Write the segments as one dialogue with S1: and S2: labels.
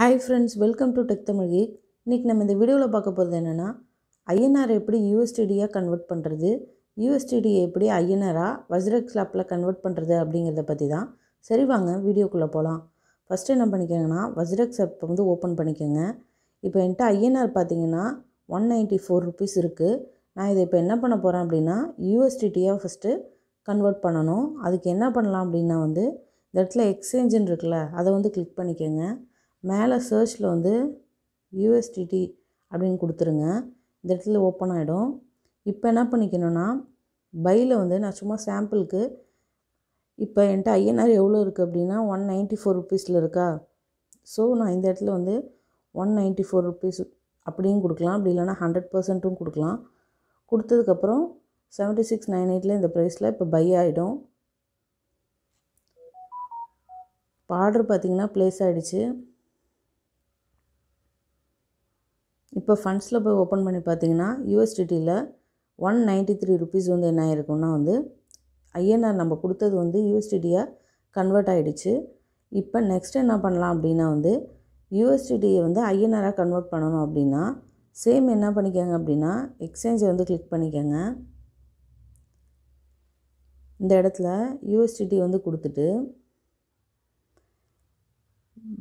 S1: hi friends welcome to tech Tamil geek இன்றைக்கி நம்ம இந்த வீடியோவில் பார்க்க போகிறது என்னென்னா ஐஎன்ஆர் எப்படி யூஎஸ்டிடியாக கன்வெர்ட் பண்ணுறது யூஎஸ்டிடியை எப்படி ஐஎன்ஆராக வஜ்ரக் ஸ்லாப்பில் கன்வெர்ட் பண்ணுறது அப்படிங்கிறத பற்றி தான் சரி வாங்க வீடியோக்குள்ளே போகலாம் ஃபஸ்ட்டு என்ன பண்ணிக்கோங்கன்னா வஜ்ரக் ஸ்லாப் வந்து ஓப்பன் பண்ணிக்கோங்க இப்போ என்கிட்ட ஐஎன்ஆர் பார்த்தீங்கன்னா ஒன் நைன்டி ஃபோர் ருபீஸ் இருக்குது நான் இதை இப்போ என்ன பண்ண போகிறேன் அப்படின்னா யூஎஸ்டிடியாக ஃபஸ்ட்டு கன்வெர்ட் பண்ணணும் அதுக்கு என்ன பண்ணலாம் அப்படின்னா வந்து இந்த இடத்துல எக்ஸ்சேஞ்சுன்னு இருக்குல்ல அதை வந்து கிளிக் பண்ணிக்கோங்க மேலே சர்ச்சில் வந்து யூஎஸ்டிடி அப்படின்னு கொடுத்துருங்க இந்த இடத்துல ஓப்பன் ஆகிடும் இப்போ என்ன பண்ணிக்கணும்னா பையில் வந்து நான் சும்மா சாம்பிளுக்கு இப்போ என்கிட்ட ஐஎன்ஆர் எவ்வளோ இருக்குது அப்படின்னா ஒன் நைன்டி ஃபோர் ருபீஸில் இருக்கா ஸோ நான் இந்த இடத்துல வந்து ஒன் நைன்ட்டி ஃபோர் ருபீஸ் அப்படியும் கொடுக்கலாம் அப்படி இல்லைனா ஹண்ட்ரட் பர்சன்ட்டும் கொடுக்கலாம் கொடுத்ததுக்கப்புறம் செவன்ட்டி சிக்ஸ் நைன் எயிட்டில் இந்த ப்ரைஸில் இப்போ பை ஆகிடும் இப்போ ஆர்டர் பார்த்திங்கன்னா ப்ளேஸ் ஆகிடுச்சு இப்போ ஃபண்ட்ஸில் போய் ஓப்பன் பண்ணி பார்த்தீங்கன்னா யூஎஸ்டிடியில் ஒன் நைன்ட்டி த்ரீ ருபீஸ் வந்து என்ன ஆயிருக்குன்னா வந்து ஐஎன்ஆர் நம்ம கொடுத்தது வந்து யூஎஸ்டிடியாக கன்வெர்ட் ஆகிடுச்சு இப்போ நெக்ஸ்ட் என்ன பண்ணலாம் அப்படின்னா வந்து யூஎஸ்டிடியை வந்து ஐஎன்ஆராக கன்வெர்ட் பண்ணணும் அப்படின்னா சேம் என்ன பண்ணிக்கோங்க அப்படின்னா எக்ஸ்சேஞ்சை வந்து கிளிக் பண்ணிக்கோங்க இந்த இடத்துல யூஎஸ்டிடி வந்து கொடுத்துட்டு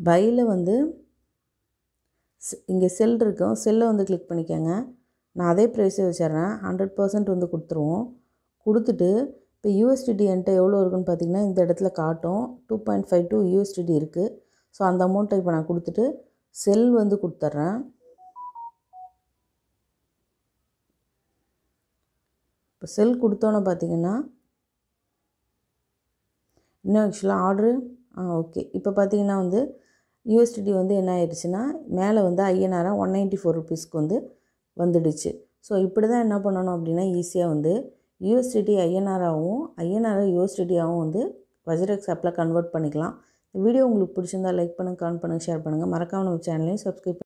S1: பையில் வந்து இங்கே செல் இருக்கும் செல்லை வந்து கிளிக் பண்ணிக்கோங்க நான் அதே ப்ரைஸே வச்சிட்றேன் ஹண்ட்ரட் பர்சன்ட் வந்து கொடுத்துருவோம் கொடுத்துட்டு இப்போ யூஎஸ்டிடி என்கிட்ட எவ்வளோ இருக்குன்னு பார்த்தீங்கன்னா இந்த இடத்துல காட்டும் two point five two USDT இருக்குது ஸோ அந்த அமௌண்ட்டை இப்போ நான் கொடுத்துட்டு செல் வந்து கொடுத்துட்றேன் இப்போ செல் கொடுத்தோன்னே பார்த்தீங்கன்னா இன்னும் ஆக்சுவலாக ஆர்டரு ஆ ஓகே இப்போ பார்த்தீங்கன்னா வந்து யூஎஸ்டிடி வந்து என்ன ஆயிடுச்சுன்னா மேலே வந்து ஐஎன்ஆராக ஒன் நைன்ட்டி ஃபோர் ருபீஸ்க்கு வந்து வந்துடுச்சு ஸோ இப்படி தான் என்ன பண்ணணும் அப்படின்னா ஈஸியாக வந்து யூஎஸ்டிடி ஐஎன்ஆராகவும் ஐஎன்ஆராக யூஎஸ்டிடியாகவும் வந்து வஜ்ரெக்ஸ் ஆப்பில் கன்வெர்ட் பண்ணிக்கலாம் வீடியோ உங்களுக்கு பிடிச்சிருந்தால் லைக் பண்ணுங்கள் கமெண்ட் பண்ணுங்கள் ஷேர் பண்ணுங்கள் மறக்காமல் நம்ம சேனலையும் சப்ஸ்கிரைப்